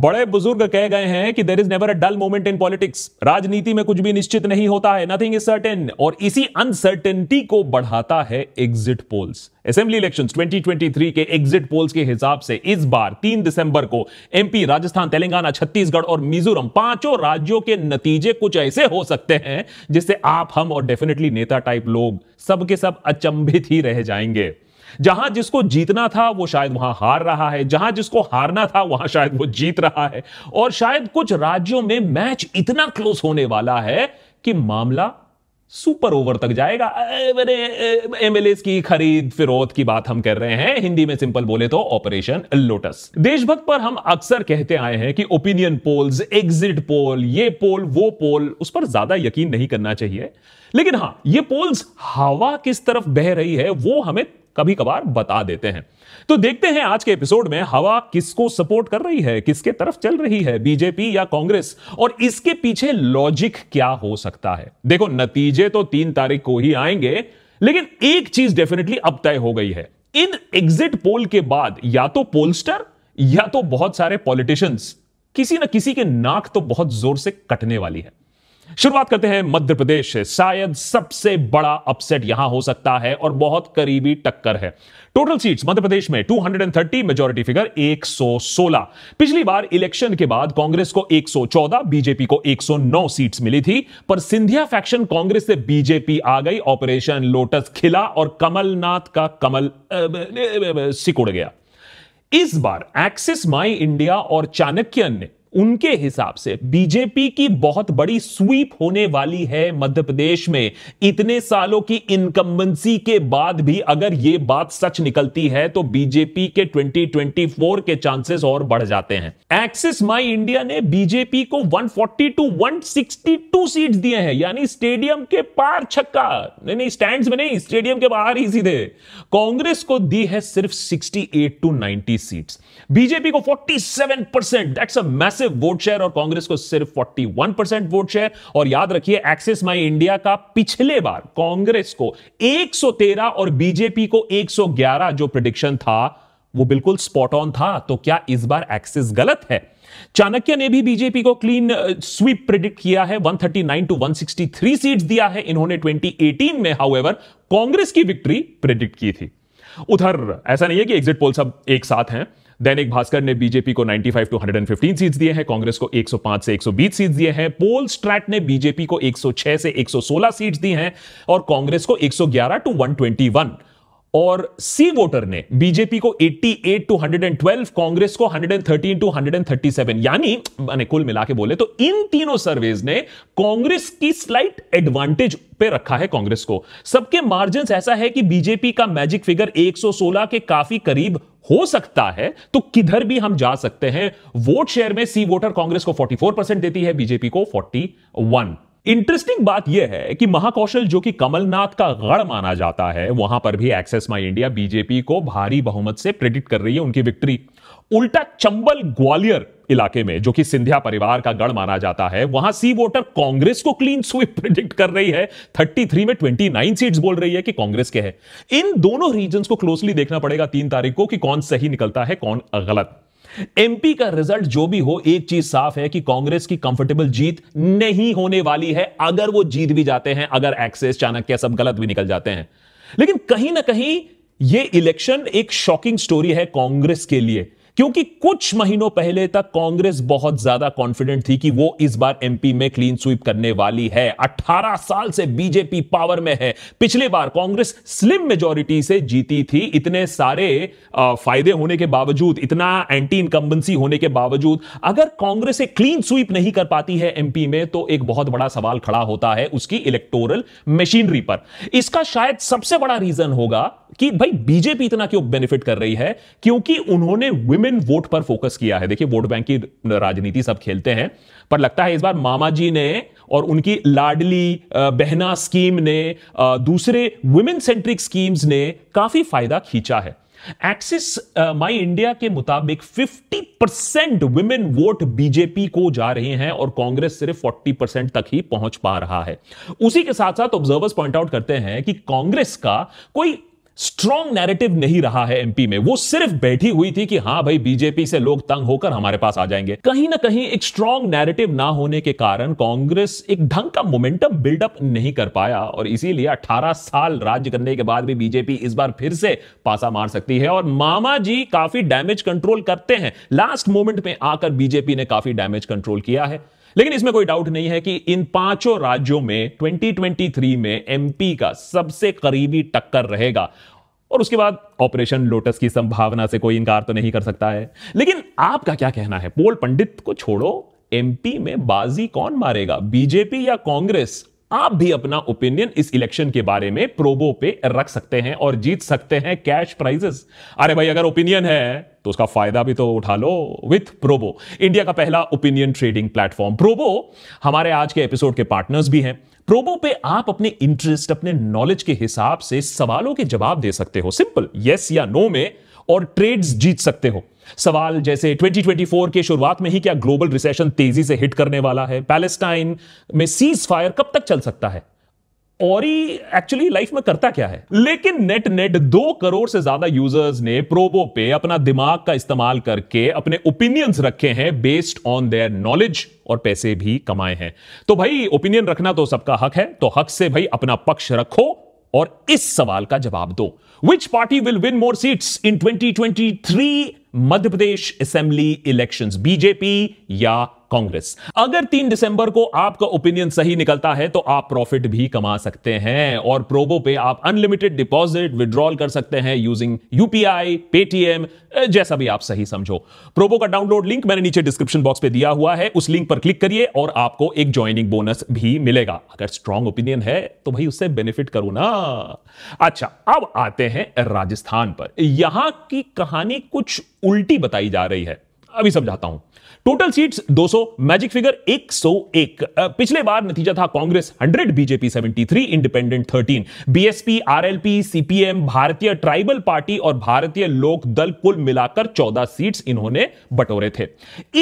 बड़े बुजुर्ग कह गए हैं कि there is never a dull moment in politics राजनीति में कुछ भी निश्चित नहीं होता है नथिंग इज सर्टेन और इसी अनसर्टेनिटी को बढ़ाता है एग्जिट पोल्स असेंबली इलेक्शन 2023 के एग्जिट पोल्स के हिसाब से इस बार 3 दिसंबर को एमपी राजस्थान तेलंगाना छत्तीसगढ़ और मिजोरम पांचों राज्यों के नतीजे कुछ ऐसे हो सकते हैं जिससे आप हम और डेफिनेटली नेता टाइप लोग सबके सब अचंभित ही रह जाएंगे जहां जिसको जीतना था वो शायद वहां हार रहा है जहां जिसको हारना था वहां शायद वो जीत रहा है और शायद कुछ राज्यों में मैच इतना क्लोज होने वाला है कि मामला सुपर ओवर तक जाएगा मेरे एमएलए की खरीद फिरोत की बात हम कर रहे हैं हिंदी में सिंपल बोले तो ऑपरेशन लोटस देशभक्त पर हम अक्सर कहते आए हैं कि ओपिनियन पोल्स एग्जिट पोल ये पोल वो पोल उस पर ज्यादा यकीन नहीं करना चाहिए लेकिन हां ये पोल्स हवा किस तरफ बह रही है वो हमें कभी कभार बता देते हैं तो देखते हैं आज के एपिसोड में हवा किसको सपोर्ट कर रही है किसके तरफ चल रही है बीजेपी या कांग्रेस और इसके पीछे लॉजिक क्या हो सकता है देखो नतीजे तो तीन तारीख को ही आएंगे लेकिन एक चीज डेफिनेटली अब तय हो गई है इन एग्जिट पोल के बाद या तो पोलस्टर या तो बहुत सारे पॉलिटिशियंस किसी ना किसी के नाक तो बहुत जोर से कटने वाली है शुरुआत करते हैं मध्य प्रदेश से शायद सबसे बड़ा अपसेट यहां हो सकता है और बहुत करीबी टक्कर है टोटल सीट्स मध्य प्रदेश में 230 मेजोरिटी फिगर 116 पिछली बार इलेक्शन के बाद कांग्रेस को 114 बीजेपी को 109 सीट्स मिली थी पर सिंधिया फैक्शन कांग्रेस से बीजेपी आ गई ऑपरेशन लोटस खिला और कमलनाथ का कमल सिकुड़ गया इस बार एक्सिस माई इंडिया और चाणक्य ने उनके हिसाब से बीजेपी की बहुत बड़ी स्वीप होने वाली है मध्य प्रदेश में इतने सालों की इनकम्बेंसी के बाद भी अगर यह बात सच निकलती है तो बीजेपी के 2024 के चांसेस और बढ़ जाते हैं एक्सिस माई इंडिया ने बीजेपी को 140 टू 162 सीट्स दिए हैं यानी स्टेडियम के पार छक्का नहीं नहीं स्टैंड में नहीं स्टेडियम के बाहर ही सीधे कांग्रेस को दी है सिर्फ 68 टू 90 सीट्स बीजेपी को 47 percent that's a massive massive vote share और कांग्रेस को सिर्फ 41 परसेंट वोट शेयर और याद रखिए एक्सिस माई इंडिया का पिछले बार कांग्रेस को 113 और बीजेपी को 111 जो प्रिडिक्शन था वो बिल्कुल स्पॉट ऑन था तो क्या इस बार एक्सिस गलत है चाणक्य ने भी बीजेपी को क्लीन स्वीप प्रिडिक्ट किया है 139 टू 163 सीट्स दिया है इन्होंने 2018 में हाउएवर कांग्रेस की विक्ट्री प्रिडिक्ट की थी उधर ऐसा नहीं है कि एग्जिट पोल सब एक साथ हैं दैनिक भास्कर ने बीजेपी को 95 टू हंड्रेड सीट्स दिए हैं कांग्रेस को 105 से 120 सीट्स दिए हैं पोल स्ट्रैट ने बीजेपी को 106 से 116 सीट्स दी हैं और कांग्रेस को 111 टू 121 और सी वोटर ने बीजेपी को 88 टू 112 कांग्रेस को 113 टू 137 यानी मैंने कुल मिला के बोले तो इन तीनों सर्वेज ने कांग्रेस की स्लाइट एडवांटेज पे रखा है कांग्रेस को सबके मार्जिन ऐसा है कि बीजेपी का मैजिक फिगर 116 के काफी करीब हो सकता है तो किधर भी हम जा सकते हैं वोट शेयर में सी वोटर कांग्रेस को 44 परसेंट देती है बीजेपी को 41 इंटरेस्टिंग बात यह है कि महाकौशल जो कि कमलनाथ का गढ़ माना जाता है वहां पर भी एक्सेस माई इंडिया बीजेपी को भारी बहुमत से प्रेडिक्ट कर रही है उनकी विक्ट्री उल्टा चंबल ग्वालियर इलाके में जो कि सिंधिया परिवार का गढ़ माना जाता है वहां सी वोटर कांग्रेस को क्लीन स्वीप प्रिडिक्ट कर रही है 33 में 29 सीट्स बोल रही है कि कांग्रेस के हैं इन दोनों रीजन को क्लोजली देखना पड़ेगा तीन तारीख को कि कौन सही निकलता है कौन गलत एमपी का रिजल्ट जो भी हो एक चीज साफ है कि कांग्रेस की कंफर्टेबल जीत नहीं होने वाली है अगर वो जीत भी जाते हैं अगर एक्सेस चाणक्य सब गलत भी निकल जाते हैं लेकिन कहीं ना कहीं ये इलेक्शन एक शॉकिंग स्टोरी है कांग्रेस के लिए क्योंकि कुछ महीनों पहले तक कांग्रेस बहुत ज्यादा कॉन्फिडेंट थी कि वो इस बार एमपी में क्लीन स्वीप करने वाली है 18 साल से बीजेपी पावर में है पिछले बार कांग्रेस स्लिम मेजोरिटी से जीती थी इतने सारे फायदे होने के बावजूद इतना एंटी इनकम्बेंसी होने के बावजूद अगर कांग्रेस एक क्लीन स्वीप नहीं कर पाती है एमपी में तो एक बहुत बड़ा सवाल खड़ा होता है उसकी इलेक्टोरल मशीनरी पर इसका शायद सबसे बड़ा रीजन होगा कि भाई बीजेपी इतना क्यों बेनिफिट कर रही है क्योंकि उन्होंने विमेन वोट पर फोकस किया है देखिए वोट बैंक की राजनीति सब खेलते हैं पर लगता है इस बार मामा जी ने और उनकी लाडली बहना स्कीम ने दूसरे वुमेन सेंट्रिक स्कीम्स ने काफी फायदा खींचा है एक्सिस माई इंडिया के मुताबिक 50 परसेंट वुमेन वोट बीजेपी को जा रहे हैं और कांग्रेस सिर्फ 40 परसेंट तक ही पहुंच पा रहा है उसी के साथ साथ ऑब्जर्वर्स पॉइंट आउट करते हैं कि कांग्रेस का कोई स्ट्रॉन्ग नैरेटिव नहीं रहा है एमपी में वो सिर्फ बैठी हुई थी कि हाँ भाई बीजेपी से लोग तंग होकर हमारे पास आ जाएंगे कहीं ना कहीं एक स्ट्रॉन्ग नैरेटिव ना होने के कारण कांग्रेस एक ढंग का मोमेंटम बिल्डअप नहीं कर पाया और इसीलिए 18 साल राज्य करने के बाद भी बीजेपी इस बार फिर से पासा मार सकती है और मामा जी काफी डैमेज कंट्रोल करते हैं लास्ट मोमेंट में आकर बीजेपी ने काफी डैमेज कंट्रोल किया है लेकिन इसमें कोई डाउट नहीं है कि इन पांचों राज्यों में 2023 में एमपी का सबसे करीबी टक्कर रहेगा और उसके बाद ऑपरेशन लोटस की संभावना से कोई इनकार तो नहीं कर सकता है लेकिन आपका क्या कहना है पोल पंडित को छोड़ो एमपी में बाजी कौन मारेगा बीजेपी या कांग्रेस आप भी अपना ओपिनियन इस इलेक्शन के बारे में प्रोबो पे रख सकते हैं और जीत सकते हैं कैश प्राइजेस अरे भाई अगर ओपिनियन है तो उसका फायदा भी तो उठा लो विथ प्रोबो इंडिया का पहला ओपिनियन ट्रेडिंग प्लेटफॉर्म प्रोबो हमारे आज के एपिसोड के पार्टनर्स भी हैं प्रोबो पे आप अपने इंटरेस्ट अपने नॉलेज के हिसाब से सवालों के जवाब दे सकते हो सिंपल यस या नो में और ट्रेड्स जीत सकते हो सवाल जैसे 2024 के शुरुआत में ही क्या ग्लोबल रिसेशन तेजी से हिट करने वाला है पैलेस्टाइन में सीज फायर कब तक चल सकता है और एक्चुअली लाइफ में करता क्या है लेकिन नेट नेट दो करोड़ से ज्यादा यूजर्स ने प्रोबो पे अपना दिमाग का इस्तेमाल करके अपने ओपिनियंस रखे हैं बेस्ड ऑन देयर नॉलेज और पैसे भी कमाए हैं तो भाई ओपिनियन रखना तो सबका हक है तो हक से भाई अपना पक्ष रखो और इस सवाल का जवाब दो Which party will win more seats in 2023 Madhya Pradesh Assembly elections? BJP or? Congress अगर तीन दिसंबर को आपका ओपिनियन सही निकलता है तो आप प्रॉफिट भी कमा सकते हैं और प्रोबो पे आप अनलिमिटेड डिपॉजिट विड्रॉल कर सकते हैं यूजिंग यूपीआई पेटीएम जैसा भी आप सही समझो प्रोबो का डाउनलोड लिंक मैंने नीचे डिस्क्रिप्शन बॉक्स पे दिया हुआ है उस लिंक पर क्लिक करिए और आपको एक ज्वाइनिंग बोनस भी मिलेगा अगर स्ट्रांग ओपिनियन है तो भाई उससे बेनिफिट करो ना अच्छा अब आते हैं राजस्थान पर यहां की कहानी कुछ उल्टी बताई जा रही है अभी समझाता हूं टोटल सीट्स 200 मैजिक फिगर 101 पिछले बार नतीजा था Congress 100 BJP 73 independent 13 BSP RLP CPM Bharatiya Tribal Party और भारतीय लोक दल कुल मिलाकर 14 सीट्स इन्होंने बटोरे थे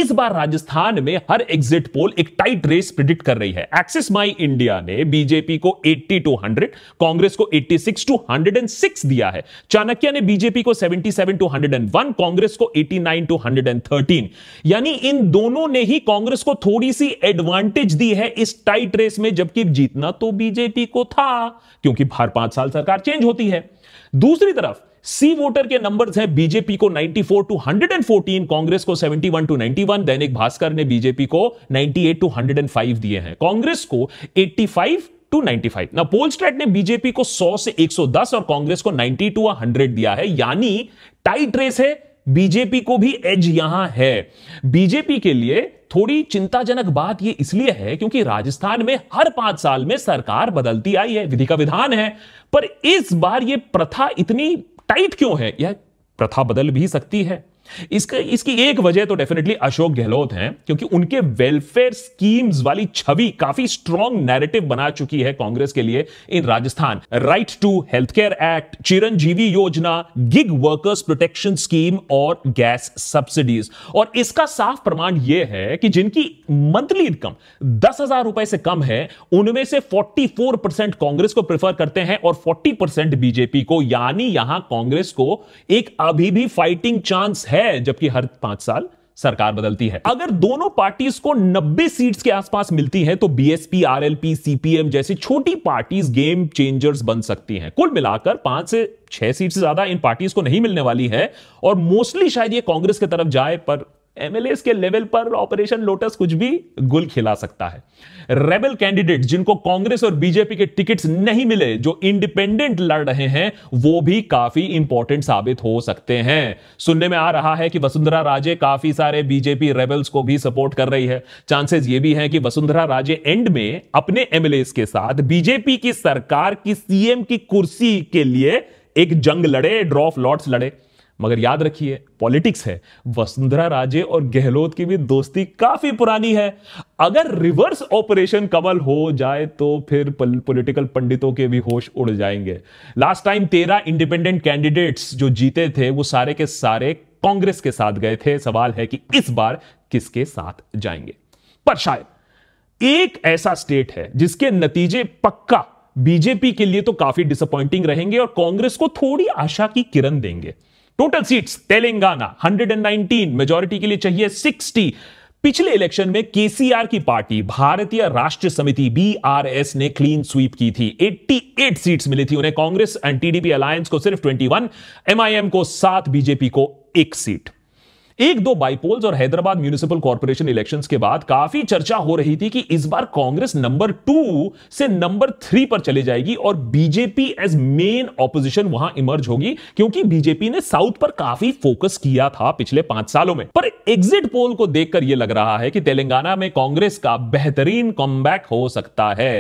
इस बार राजस्थान में हर एग्जिट पोल एक टाइट रेस प्रिडिक्ट कर रही है एक्सिस माई इंडिया ने बीजेपी को एट्टी टू हंड्रेड कांग्रेस को 86 टू 106 दिया है चाणक्य ने बीजेपी को 77 टू 101 कांग्रेस को 89 टू 113 यानी इन दोनों ने ही कांग्रेस को थोड़ी सी एडवांटेज दी है इस टाइट रेस में जबकि जीतना तो बीजेपी को था क्योंकि हर पांच साल सरकार चेंज होती है दूसरी तरफ सी वोटर के नंबर्स हैं बीजेपी को 94 टू 114 कांग्रेस को 71 टू 91 दैनिक भास्कर ने बीजेपी को 98 टू 105 दिए हैं कांग्रेस को 85 टू 95 ना पोल स्ट्रेट ने बीजेपी को 100 से 110 और कांग्रेस को 92 टू 100 दिया है यानी टाइट रेस है बीजेपी को भी एज यहां है बीजेपी के लिए थोड़ी चिंताजनक बात यह इसलिए है क्योंकि राजस्थान में हर पांच साल में सरकार बदलती आई है विधि का विधान है पर इस बार यह प्रथा इतनी टाइट क्यों है यह प्रथा बदल भी सकती है इसका इसकी एक वजह तो डेफिनेटली अशोक गहलोत हैं क्योंकि उनके वेलफेयर स्कीम्स वाली छवि काफी स्ट्रॉन्ग नैरेटिव बना चुकी है कांग्रेस के लिए इन Rajasthan right to health care act Chiranjeevi Yojana gig workers protection scheme और गैस सब्सिडीज और इसका साफ प्रमाण यह है कि जिनकी मंथली इनकम दस हजार रुपए से कम है उनमें से फोर परसेंट कांग्रेस को प्रेफर करते हैं और फोर्टी परसेंट बीजेपी को यानी यहां कांग्रेस को एक अभी भी फाइटिंग चांस है है जबकि हर पांच साल सरकार बदलती है अगर दोनों पार्टीज को 90 सीट्स के आसपास मिलती हैं तो बीएसपी आरएलपी सीपीएम जैसी छोटी पार्टीज गेम चेंजर्स बन सकती हैं कुल मिलाकर पांच से छह सीट से ज्यादा इन पार्टीज को नहीं मिलने वाली है और मोस्टली शायद ये कांग्रेस की तरफ जाए पर एमएलएस के लेवल पर ऑपरेशन लोटस कुछ भी गुल खिला सकता है रेबल कैंडिडेट जिनको कांग्रेस और बीजेपी के टिकट्स नहीं मिले जो इंडिपेंडेंट लड़ रहे हैं वो भी काफी इंपॉर्टेंट साबित हो सकते हैं सुनने में आ रहा है कि वसुंधरा राजे काफी सारे बीजेपी रेबल्स को भी सपोर्ट कर रही है चांसेस ये भी है कि वसुंधरा राजे एंड में अपने एमएलएस के साथ बीजेपी की सरकार की सीएम की कुर्सी के लिए एक जंग लड़े ड्रॉफ ऑफ लॉर्ड्स लड़े मगर याद रखिए पॉलिटिक्स है वसुंधरा राजे और गहलोत की भी दोस्ती काफी पुरानी है अगर रिवर्स ऑपरेशन कमल हो जाए तो फिर पॉलिटिकल पंडितों के भी होश उड़ जाएंगे लास्ट टाइम तेरह इंडिपेंडेंट कैंडिडेट्स जो जीते थे वो सारे के सारे कांग्रेस के साथ गए थे सवाल है कि इस बार किसके साथ जाएंगे पर शायद एक ऐसा स्टेट है जिसके नतीजे पक्का बीजेपी के लिए तो काफी डिसअपॉइंटिंग रहेंगे और कांग्रेस को थोड़ी आशा की किरण देंगे टोटल सीट्स तेलंगाना 119 मेजोरिटी के लिए चाहिए 60 पिछले इलेक्शन में केसीआर की पार्टी भारतीय राष्ट्रीय समिति बीआरएस ने क्लीन स्वीप की थी 88 सीट्स मिली थी उन्हें कांग्रेस एंड टीडीपी अलायंस को सिर्फ 21 एमआईएम को सात बीजेपी को एक सीट एक दो बाइपोल्स और हैदराबाद म्यूनिसिपल कॉर्पोरेशन इलेक्शंस के बाद काफी चर्चा हो रही थी कि इस बार कांग्रेस नंबर टू से नंबर थ्री पर चले जाएगी और बीजेपी एज मेन ऑपोजिशन वहां इमर्ज होगी क्योंकि बीजेपी ने साउथ पर काफी फोकस किया था पिछले पांच सालों में पर एग्जिट पोल को देखकर यह लग रहा है कि तेलंगाना में कांग्रेस का बेहतरीन कम हो सकता है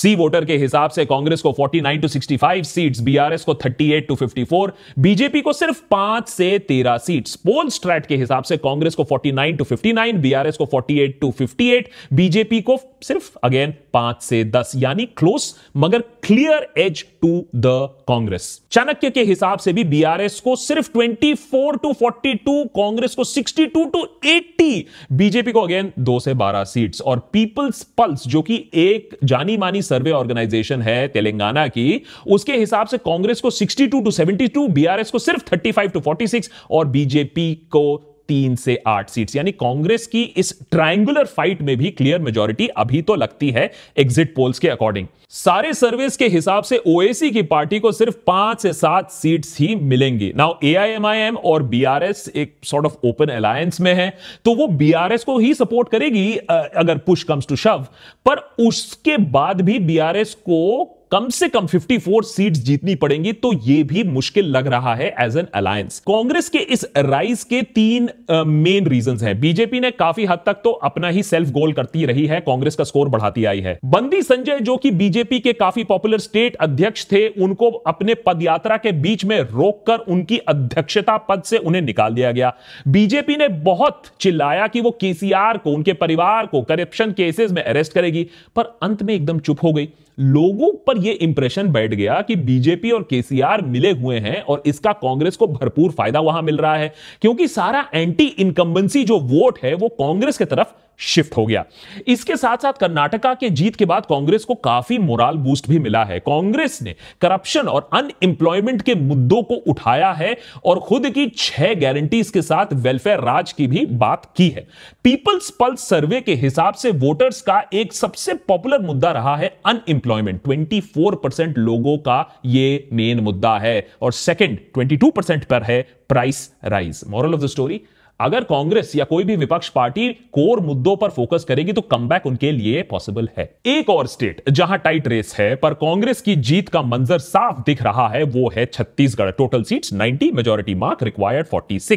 सी वोटर के हिसाब से कांग्रेस को 49 टू 65 सीट्स बीआरएस को 38 टू 54 बीजेपी को सिर्फ पांच से तेरह सीट्स पोल स्ट्रैट के हिसाब से कांग्रेस को 49 टू 59 बीआरएस को 48 टू 58 बीजेपी को सिर्फ अगेन पांच से दस यानी क्लोज मगर clear edge to the Congress Chanakya के हिसाब से भी बीआरएस को सिर्फ 24 टू 42 कांग्रेस को 62 टू एट्टी बीजेपी को अगेन दो से बारह सीट्स और पीपल्स पल्स जो कि एक जानी मानी सर्वे ऑर्गेनाइजेशन है तेलंगाना की उसके हिसाब से कांग्रेस को sixty two to seventy R S को सिर्फ thirty five to forty six और बीजेपी को तीन से आठ सीट्स यानी कांग्रेस की इस ट्रायंगुलर फाइट में भी क्लियर मेजोरिटी अभी तो लगती है एग्जिट पोल्स के अकॉर्डिंग सारे सर्वेस के हिसाब से ओएसी की पार्टी को सिर्फ पांच से सात सीट्स ही मिलेंगी नाउ एआईएमआईएम और बीआरएस एक सॉर्ट ऑफ ओपन अलायंस में है तो वो बीआरएस को ही सपोर्ट करेगी अगर पुश कम्स टू शव पर उसके बाद भी बीआरएस को कम से कम 54 सीट्स जीतनी पड़ेंगी तो यह भी मुश्किल लग रहा है एज एन अलायंस कांग्रेस के इस राइज के तीन मेन uh, रीजंस हैं बीजेपी ने काफी हद तक तो अपना ही सेल्फ गोल करती रही है कांग्रेस का स्कोर बढ़ाती आई है बंदी संजय जो कि बीजेपी के काफी पॉपुलर स्टेट अध्यक्ष थे उनको अपने पदयात्रा के बीच में रोककर उनकी अध्यक्षता पद से उन्हें निकाल दिया गया बीजेपी ने बहुत चिल्लाया कि वो केसीआर को उनके परिवार को करप्शन केसेस में अरेस्ट करेगी पर अंत में एकदम चुप हो गई लोगों पर यह इंप्रेशन बैठ गया कि बीजेपी और केसीआर मिले हुए हैं और इसका कांग्रेस को भरपूर फायदा वहां मिल रहा है क्योंकि सारा एंटी इनकम्बेंसी जो वोट है वो कांग्रेस की तरफ शिफ्ट हो गया इसके साथ साथ कर्नाटका के जीत के बाद कांग्रेस को काफी मोराल बूस्ट भी मिला है कांग्रेस ने करप्शन और अनएम्प्लॉयमेंट के मुद्दों को उठाया है और खुद की छह गारंटीज के साथ वेलफेयर राज की भी बात की है पीपल्स पल्स सर्वे के हिसाब से वोटर्स का एक सबसे पॉपुलर मुद्दा रहा है अनएम्प्लॉयमेंट ट्वेंटी परसेंट लोगों का यह मेन मुद्दा है और सेकेंड ट्वेंटी परसेंट पर है price rise moral of the story अगर कांग्रेस या कोई भी विपक्ष पार्टी कोर मुद्दों पर फोकस करेगी तो कम उनके लिए पॉसिबल है एक और स्टेट जहां टाइट रेस है पर कांग्रेस की जीत का मंजर साफ दिख रहा है वो है Chhattisgarh total seat 90 majority mark required 46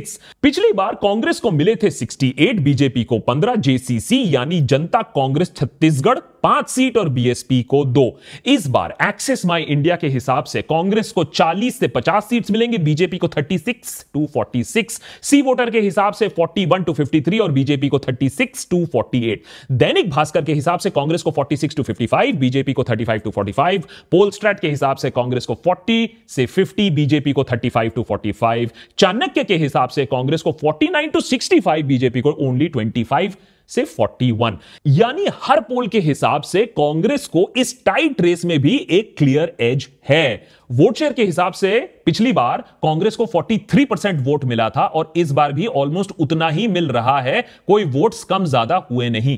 पिछली बार कांग्रेस को मिले थे 68 बीजेपी को 15 जेसीसी यानी जनता कांग्रेस छत्तीसगढ़ पांच सीट और बीएसपी को दो इस बार एक्सेस माय इंडिया के हिसाब से कांग्रेस को 40 से 50 सीट्स मिलेंगे बीजेपी को 36 टू 46 सी वोटर के हिसाब से 41 टू 53 और बीजेपी को 36 टू 48 दैनिक भास्कर के हिसाब से कांग्रेस को 46 टू 55 बीजेपी को 35 टू 45 पोल स्ट्रेट के हिसाब से कांग्रेस को 40 से 50 बीजेपी को 35 टू 45 चाणक्य के हिसाब से कांग्रेस को 49 टू 65 बीजेपी को ओनली 25 से 41 यानी हर पोल के हिसाब से कांग्रेस को इस टाइट रेस में भी एक क्लियर एज है वोट शेयर के हिसाब से पिछली बार कांग्रेस को 43 परसेंट वोट मिला था और इस बार भी ऑलमोस्ट उतना ही मिल रहा है कोई वोट्स कम ज्यादा हुए नहीं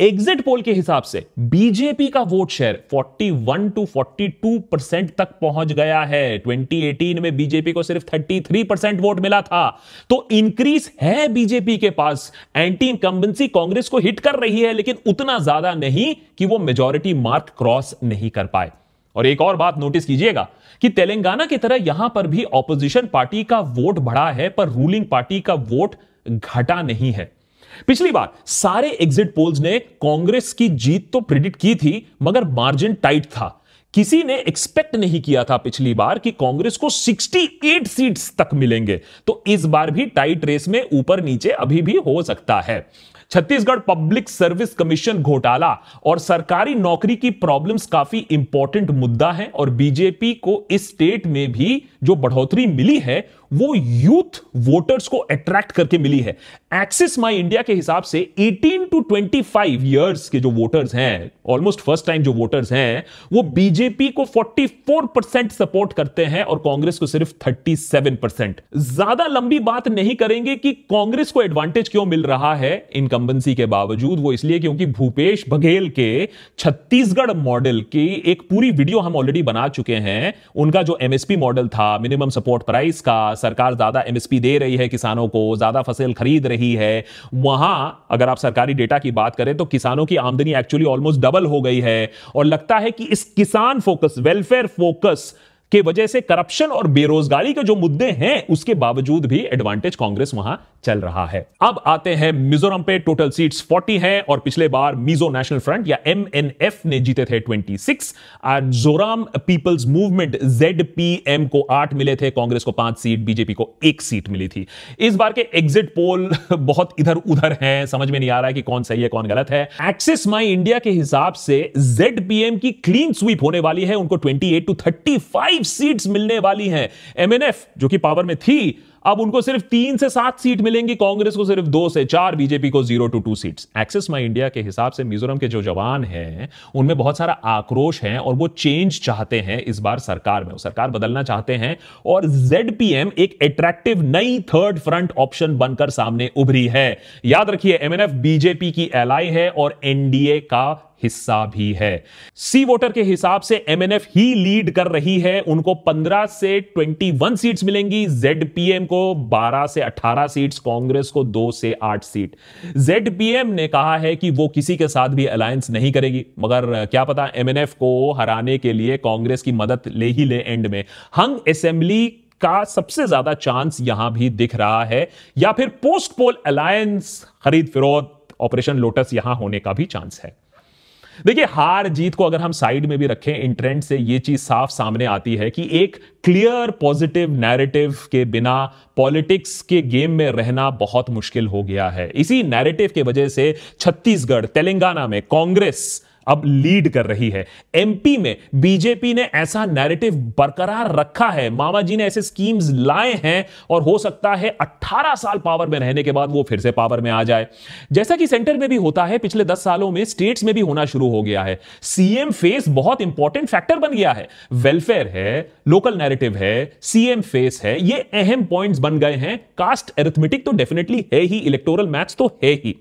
एग्जिट पोल के हिसाब से बीजेपी का वोट शेयर 41 टू 42 परसेंट तक पहुंच गया है 2018 में बीजेपी को सिर्फ 33 परसेंट वोट मिला था तो इंक्रीज है बीजेपी के पास एंटी इनकम्बेंसी कांग्रेस को हिट कर रही है लेकिन उतना ज्यादा नहीं कि वो मेजोरिटी मार्क क्रॉस नहीं कर पाए और एक और बात नोटिस कीजिएगा कि तेलंगाना की तरह यहां पर भी ऑपोजिशन पार्टी का वोट बढ़ा है पर रूलिंग पार्टी का वोट घटा नहीं है पिछली बार सारे एग्जिट पोल्स ने कांग्रेस की जीत तो प्रिडिक्ट की थी मगर मार्जिन टाइट था किसी ने एक्सपेक्ट नहीं किया था पिछली बार कि कांग्रेस को 68 सीट्स तक मिलेंगे तो इस बार भी टाइट रेस में ऊपर नीचे अभी भी हो सकता है छत्तीसगढ़ पब्लिक सर्विस कमीशन घोटाला और सरकारी नौकरी की प्रॉब्लम्स काफी इंपॉर्टेंट मुद्दा है और बीजेपी को इस स्टेट में भी जो बढ़ोतरी मिली है वो यूथ वोटर्स को अट्रैक्ट करके मिली है एक्सिस माई इंडिया के हिसाब से 18 टू 25 इयर्स के जो वोटर्स हैं ऑलमोस्ट फर्स्ट टाइम जो वोटर्स हैं वो बीजेपी को 44 परसेंट सपोर्ट करते हैं और कांग्रेस को सिर्फ 37 परसेंट ज्यादा लंबी बात नहीं करेंगे कि कांग्रेस को एडवांटेज क्यों मिल रहा है इनकम्बेंसी के बावजूद वो इसलिए क्योंकि भूपेश बघेल के छत्तीसगढ़ मॉडल की एक पूरी वीडियो हम ऑलरेडी बना चुके हैं उनका जो एमएसपी मॉडल था मिनिमम सपोर्ट प्राइस का सरकार ज़्यादा एमएसपी दे रही है किसानों को ज़्यादा फसल खरीद रही है वहाँ अगर आप सरकारी डेटा की बात करें तो किसानों की आमदनी एक्चुअली ऑलमोस्ट डबल हो गई है और लगता है कि इस किसान फोकस वेलफेयर फोकस के वजह से करप्शन और बेरोजगारी के जो मुद्दे हैं उसके बावजूद भी एडवांटेज कांग्रेस वहां चल रहा है अब आते हैं मिजोरम पे टोटल सीट्स 40 हैं और पिछले बार मिजो नेशनल फ्रंट या एमएनएफ ने जीते थे 26 six Zoram People's Movement Z को आठ मिले थे कांग्रेस को पांच सीट बीजेपी को एक सीट मिली थी इस बार के एग्जिट पोल बहुत इधर उधर हैं समझ में नहीं आ रहा है कि कौन सही है कौन गलत है एक्सिस माई इंडिया के हिसाब से जेड की क्लीन स्वीप होने वाली है उनको ट्वेंटी टू थर्टी सीट्स मिलने वाली हैं एमएनएफ जो कि पावर में थी अब उनको सिर्फ तीन से सात सीट मिलेंगी कांग्रेस को सिर्फ दो से चार बीजेपी को zero to two seats Axis My India के हिसाब से मिजोरम के जो जवान हैं उनमें बहुत सारा आक्रोश है और वो चेंज चाहते हैं इस बार सरकार में सरकार बदलना चाहते हैं और जेडपीएम एक एट्रैक्टिव नई थर्ड फ्रंट ऑप्शन बनकर सामने उभरी है याद रखिए एमएनएफ बीजेपी की एल है और एनडीए का हिस्सा भी है सी वोटर के हिसाब से एमएनएफ ही लीड कर रही है उनको 15 से 21 सीट्स मिलेंगी जेडपीएम को को 12 से 18 सीट्स कांग्रेस को 2 से 8 सीट जेडपीएम ने कहा है कि वो किसी के साथ भी अलायंस नहीं करेगी मगर क्या पता एमएनएफ को हराने के लिए कांग्रेस की मदद ले ही ले एंड में हंग असेंबली का सबसे ज्यादा चांस यहां भी दिख रहा है या फिर पोस्ट पोल अलायंस खरीद फिरोत ऑपरेशन लोटस यहां होने का भी चांस है देखिए हार जीत को अगर हम साइड में भी रखें इन ट्रेंड से ये चीज साफ सामने आती है कि एक क्लियर पॉजिटिव नैरेटिव के बिना पॉलिटिक्स के गेम में रहना बहुत मुश्किल हो गया है इसी नैरेटिव की वजह से छत्तीसगढ़ तेलंगाना में कांग्रेस अब लीड कर रही है एमपी में बीजेपी ने ऐसा नैरेटिव बरकरार रखा है मामा जी ने ऐसे स्कीम्स लाए हैं और हो सकता है 18 साल पावर में रहने के बाद वो फिर से पावर में आ जाए जैसा कि सेंटर में भी होता है पिछले 10 सालों में स्टेट्स में भी होना शुरू हो गया है सीएम फेस बहुत इंपॉर्टेंट फैक्टर बन गया है वेलफेयर है लोकल नैरेटिव है सीएम फेस है ये अहम पॉइंट्स बन गए हैं कास्ट एरिथमेटिक तो डेफिनेटली है ही इलेक्टोरल मैच तो है ही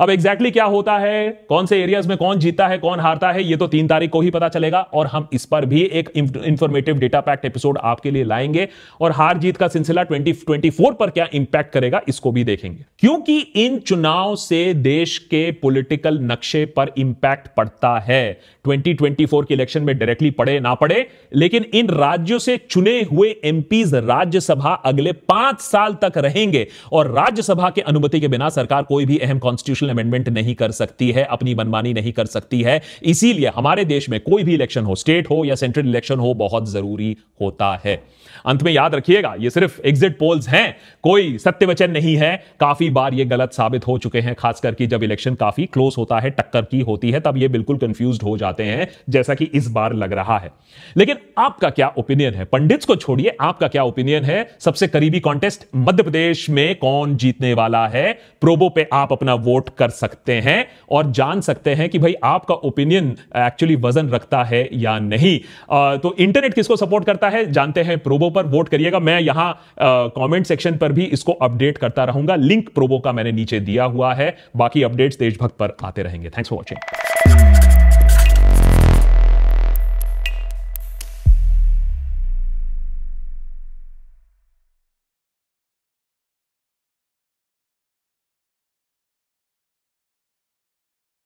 अब एग्जैक्टली exactly क्या होता है कौन से एरियाज में कौन जीता है कौन हारता है ये तो तीन तारीख को ही पता चलेगा और हम इस पर भी एक इंफॉर्मेटिव डेटा पैक्ट एपिसोड आपके लिए लाएंगे और हार जीत का सिलसिला ट्वेंटी ट्वेंटी फोर पर क्या इंपैक्ट करेगा इसको भी देखेंगे क्योंकि इन चुनाव से देश के पोलिटिकल नक्शे पर इंपैक्ट पड़ता है ट्वेंटी ट्वेंटी फोर के इलेक्शन में डायरेक्टली पड़े ना पड़े लेकिन इन राज्यों से चुने हुए एमपीज राज्यसभा अगले पांच साल तक रहेंगे और राज्यसभा के अनुमति के बिना सरकार कोई भी अहम कॉन्स्टिट्यूशन कॉन्स्टिट्यूशनल अमेंडमेंट नहीं कर सकती है अपनी मनमानी नहीं कर सकती है इसीलिए हमारे देश में कोई भी इलेक्शन हो स्टेट हो या सेंट्रल इलेक्शन हो बहुत जरूरी होता है अंत में याद रखिएगा ये सिर्फ एग्जिट पोल्स हैं कोई सत्य वचन नहीं है काफी बार ये गलत साबित हो चुके हैं खास करके जब इलेक्शन काफी क्लोज होता है टक्कर की होती है तब ये बिल्कुल कंफ्यूज हो जाते हैं जैसा कि इस बार लग रहा है लेकिन आपका क्या ओपिनियन है पंडित को छोड़िए आपका क्या ओपिनियन है सबसे करीबी कॉन्टेस्ट मध्य प्रदेश में कौन जीतने वाला है प्रोबो पे आप अपना वोट वोट कर सकते हैं और जान सकते हैं कि भाई आपका ओपिनियन एक्चुअली वजन रखता है या नहीं आ, तो इंटरनेट किसको सपोर्ट करता है जानते हैं प्रोबो पर वोट करिएगा मैं यहां कमेंट सेक्शन पर भी इसको अपडेट करता रहूंगा लिंक प्रोबो का मैंने नीचे दिया हुआ है बाकी अपडेट्स देशभक्त पर आते रहेंगे थैंक्स फॉर वॉचिंग